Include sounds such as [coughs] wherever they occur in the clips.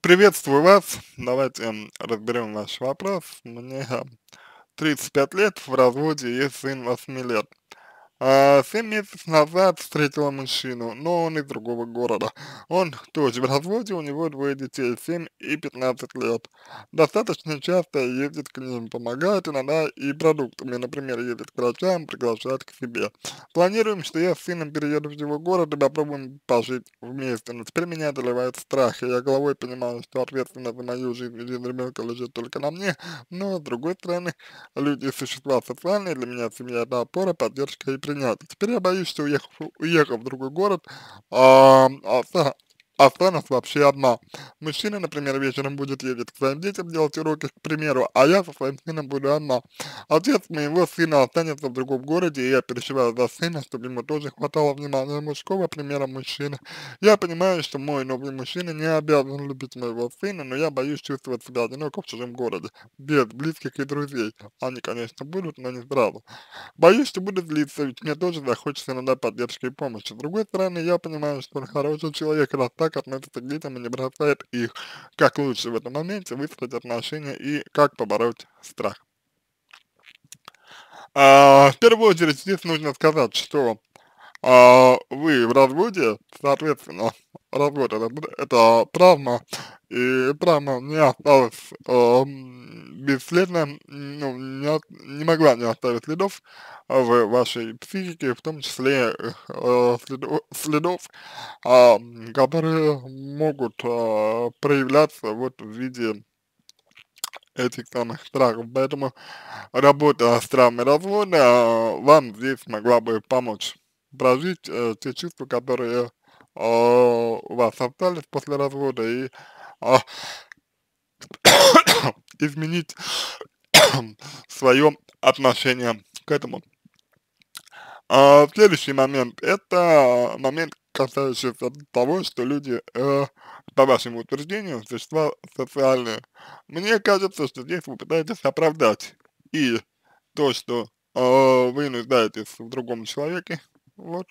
Приветствую вас. Давайте эм, разберем ваш вопрос. Мне 35 эм, лет, в разводе есть сын 8 лет. А, семь месяцев назад встретила мужчину, но он из другого города. Он тоже в разводе, у него двое детей, 7 и 15 лет. Достаточно часто ездит к ним, помогает иногда и продуктами, например, ездит к врачам, приглашает к себе. Планируем, что я с сыном перееду в его город и попробуем пожить вместе, но теперь меня одолевает страх, и я головой понимаю, что ответственность за мою жизнь и жизнь ребенка лежит только на мне, но с другой стороны, люди существа социальные, для меня семья это опора, поддержка и принято. Теперь я боюсь, что уехав, уехав в другой город, а, а, оста нас вообще одна. Мужчина, например, вечером будет ездить к своим детям делать уроки, к примеру, а я со своим сыном буду одна. Отец моего сына останется в другом городе, и я переживаю за сына, чтобы ему тоже хватало внимания мужского примера мужчины. Я понимаю, что мой новый мужчина не обязан любить моего сына, но я боюсь чувствовать себя одиноко в чужом городе, без близких и друзей. Они, конечно, будут, но не сразу. Боюсь, что буду злиться, ведь мне тоже захочется иногда поддержки и помощи. С другой стороны, я понимаю, что он хороший человек, раз так как относятся к детям и не бросает их, как лучше в этом моменте выстроить отношения и как побороть страх. А, в первую очередь здесь нужно сказать, что а, вы в разводе, соответственно, развод это, это травма, и травма не осталась э, бесследно, ну, не, не могла не оставить следов в вашей психике, в том числе э, следов, следов а, э, которые могут э, проявляться вот в виде этих самых страхов. Поэтому работа с травмой развода вам здесь могла бы помочь развить э, те чувства, которые э, у вас остались после развода и э, [coughs] изменить [coughs] свое отношение к этому. А, следующий момент – это момент, касающийся того, что люди, э, по вашему утверждению, существа социальные. Мне кажется, что здесь вы пытаетесь оправдать и то, что э, вы нуждаетесь в другом человеке, вот,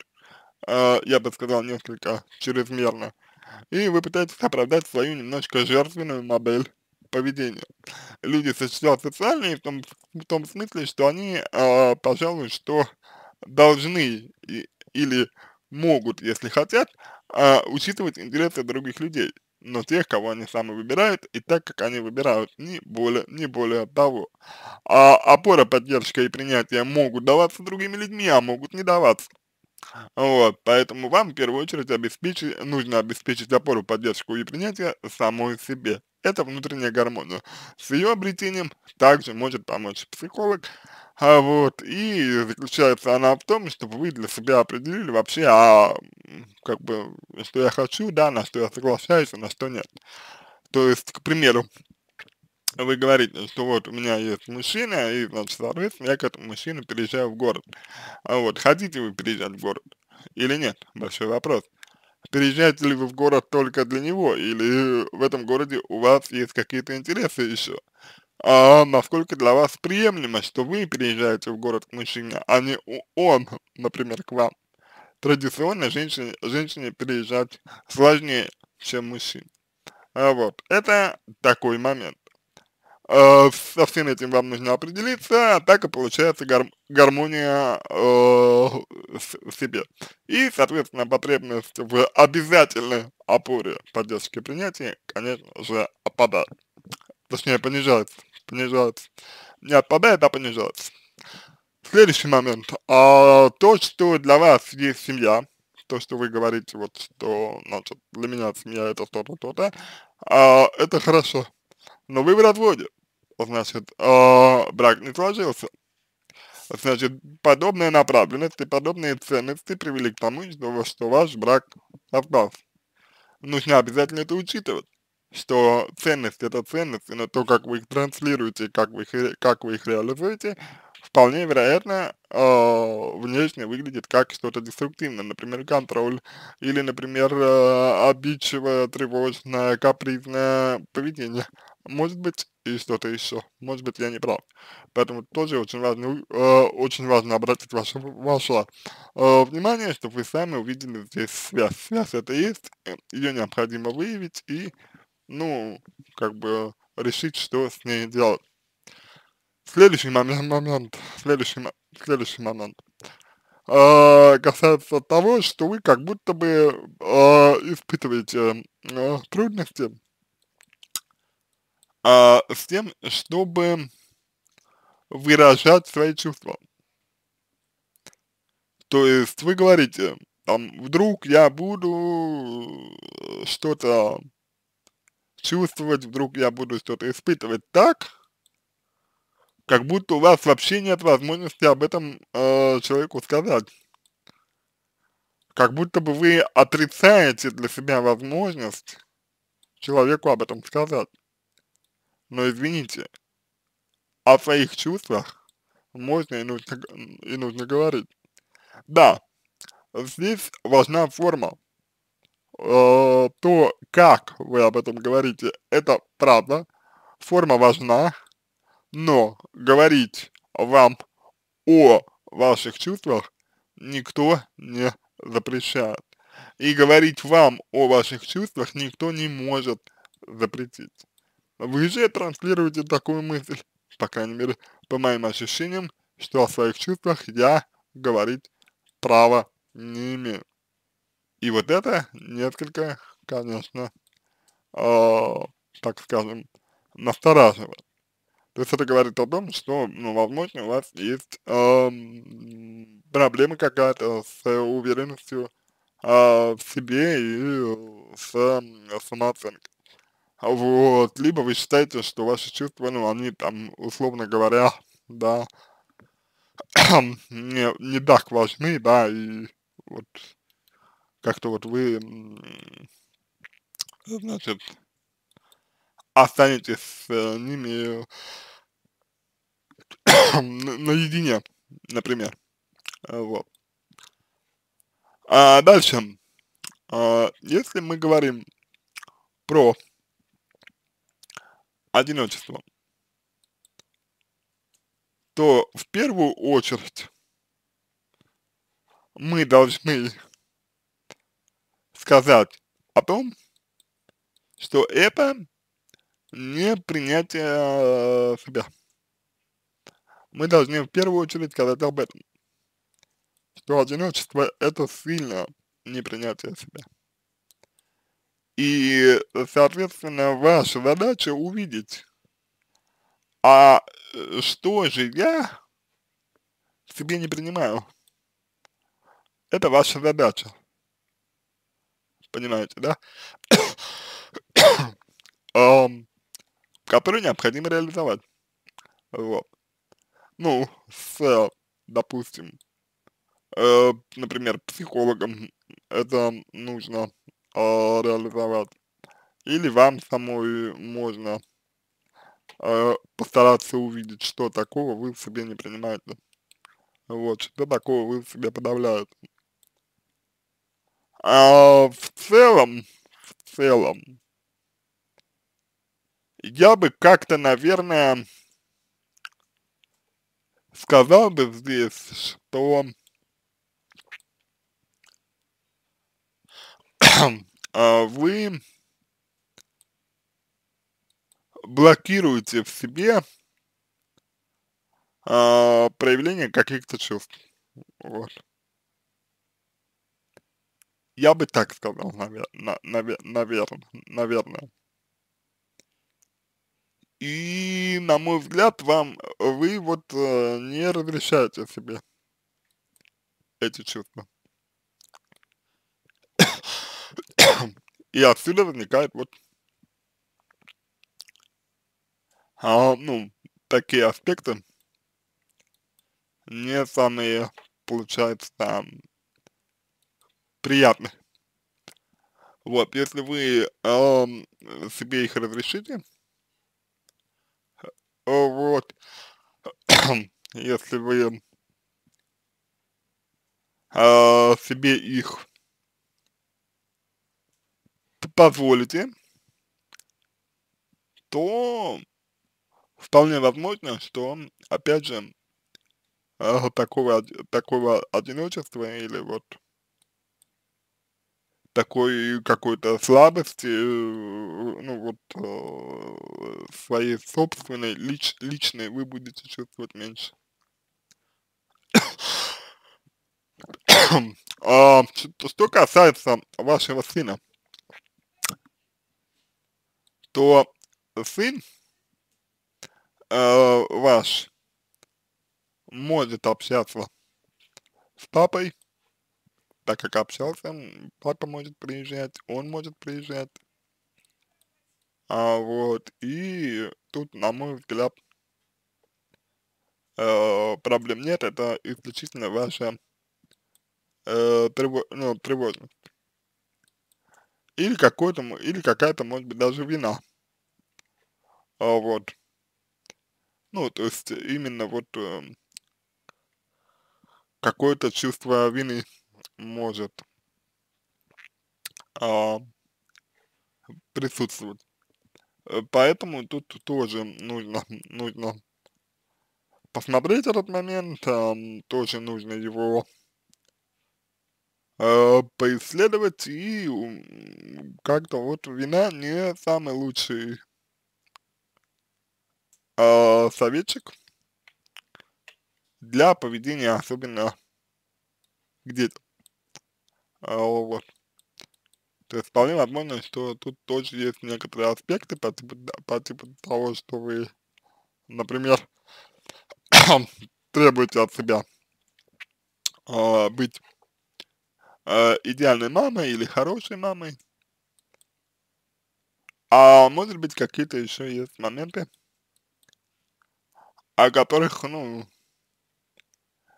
э, я бы сказал, несколько чрезмерно, и вы пытаетесь оправдать свою немножко жертвенную модель поведения. Люди сочетают социальные в том, в том смысле, что они, э, пожалуй, что должны и, или могут, если хотят, э, учитывать интересы других людей, но тех, кого они сами выбирают, и так, как они выбирают, не более, не более того. А опора, поддержка и принятие могут даваться другими людьми, а могут не даваться. Вот, поэтому вам в первую очередь обеспечить, нужно обеспечить опору, поддержку и принятие самой себе. Это внутренняя гармония. С ее обретением также может помочь психолог. А вот, и заключается она в том, чтобы вы для себя определили вообще, а, как бы, что я хочу, да, на что я соглашаюсь, а на что нет. То есть, к примеру, вы говорите, что вот у меня есть мужчина, и, значит, соответственно, я к этому мужчине переезжаю в город. А вот, хотите вы переезжать в город или нет? Большой вопрос. Переезжаете ли вы в город только для него, или в этом городе у вас есть какие-то интересы еще? А насколько для вас приемлемо, что вы переезжаете в город к мужчине, а не он, например, к вам? Традиционно женщине, женщине переезжать сложнее, чем мужчине. А вот, это такой момент э, со всем этим вам нужно определиться, а так и получается гар гармония э, в себе. И, соответственно, потребность в обязательной опоре поддержки принятия, конечно же, опадает. Точнее, понижается. Понижается. Не отпадает, а понижается. Следующий момент. А, то, что для вас есть семья, то, что вы говорите, вот что, значит, для меня семья это то-то, то-то, а, это хорошо. Но вы в разводе значит, э, брак не сложился. Значит, подобная направленность и подобные ценности привели к тому, что, что ваш брак остался. Нужно обязательно это учитывать, что ценность это ценности, но то, как вы их транслируете, как вы их, как вы их реализуете, вполне вероятно э, внешне выглядит как что-то деструктивное, например, контроль или, например, э, обидчивое, тревожное, капризное поведение может быть и что-то еще, может быть я не прав. Поэтому тоже очень важно, э, очень важно обратить ваше, ваше э, внимание, чтобы вы сами увидели здесь связь. Связь это есть, э, ее необходимо выявить и, ну, как бы решить, что с ней делать. Следующий момент, момент следующий, следующий момент э, касается того, что вы как будто бы э, испытываете э, трудности а, с тем, чтобы выражать свои чувства. То есть вы говорите, там, вдруг я буду э, что-то чувствовать, вдруг я буду что-то испытывать так, как будто у вас вообще нет возможности об этом э, человеку сказать. Как будто бы вы отрицаете для себя возможность человеку об этом сказать. Но извините, о своих чувствах можно и нужно, и нужно говорить. Да, здесь важна форма. Э, то, как вы об этом говорите, это правда, форма важна, но говорить вам о ваших чувствах никто не запрещает. И говорить вам о ваших чувствах никто не может запретить. Вы же транслируете такую мысль, по крайней мере, по моим ощущениям, что о своих чувствах я говорить права не имею. И вот это несколько, конечно, э, так скажем, настораживает. То есть это говорит о том, что, ну, возможно, у вас есть э, проблема какая-то с уверенностью э, в себе и э, с э, самооценкой. А вот, либо вы считаете, что ваши чувства, ну, они там, условно говоря, да, [coughs] не, не так важны, да, и вот как-то вот вы, значит, останетесь с э, ними наедине, например, а, вот. А дальше, а, если мы говорим про одиночеством, то в первую очередь мы должны сказать о том, что это не принятие э, себя. Мы должны в первую очередь сказать об этом, что одиночество – это сильно непринятие себя. И, э, соответственно, ваша задача увидеть, а э, что же я себе не принимаю. Это ваша задача. Понимаете, да? um, [coughs] которую необходимо реализовать. Вот. Ну, с, допустим, э, например, психологом это нужно э, реализовать. Или вам самой можно э, постараться увидеть, что такого вы в себе не принимаете. Вот, что такого вы в себе подавляете. А в целом, в целом, я бы как-то, наверное, сказал бы здесь, что А вы блокируете в себе э, проявление каких-то чувств. Вот. Я бы так сказал, навер на навер наверное. И, на мой взгляд, вам, вы вот э, не разрешаете себе эти чувства. И отсюда возникает вот, а, ну, такие аспекты, не самые, получается, там, приятные. Вот, если вы э, себе их разрешите, э, вот, [coughs] если вы э, себе их позволите, то вполне возможно, что, опять же, э, такого, такого одиночества или вот такой какой-то слабости, э, ну вот, э, своей собственной, лич, личной вы будете чувствовать меньше. [coughs] а, что, что касается вашего сына, то сын э, ваш может общаться с папой, так как общался, папа может приезжать, он может приезжать. А вот, и тут, на мой взгляд, э, проблем нет, это исключительно ваша э, ну, тревожность. Или какой-то, или какая-то, может быть, даже вина а, вот. Ну, то есть э, именно вот э, какое-то чувство вины может а, э, присутствовать. Поэтому тут тоже нужно, [laughs] нужно посмотреть этот момент, э, тоже нужно его э, поисследовать, и как-то вот вина не самый лучший э, советчик для поведения, особенно где-то. Э, а, вот. То есть вполне возможно, что тут тоже есть некоторые аспекты по типу, по типу того, что вы, например, [coughs] требуете от себя э, быть э, идеальной мамой или хорошей мамой. А может быть какие-то еще есть моменты, о а которых, ну,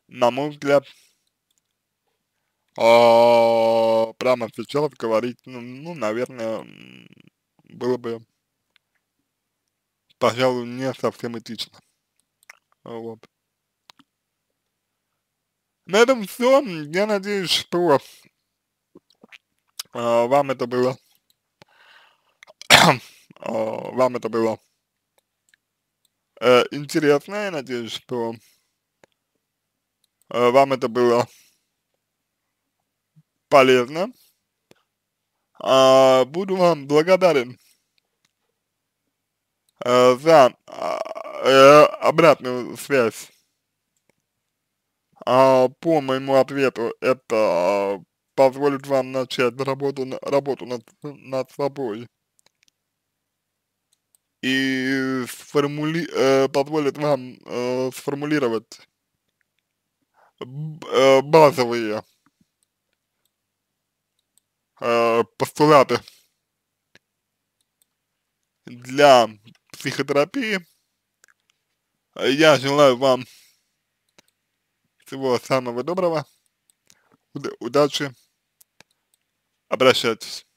на мой взгляд, о, а, прямо сейчас говорить, ну, ну, наверное, было бы, пожалуй, не совсем этично. Вот. На этом все. Я надеюсь, что э, вам это было [coughs] вам это было э, интересно. Я надеюсь, что э, вам это было полезно. А, буду вам благодарен э, за а, э, обратную связь а, по моему ответу. Это позволит вам начать работу, работу над, над собой и формули э, позволит вам э, сформулировать э, базовые э, постулаты для психотерапии. Я желаю вам всего самого доброго, удачи, обращайтесь.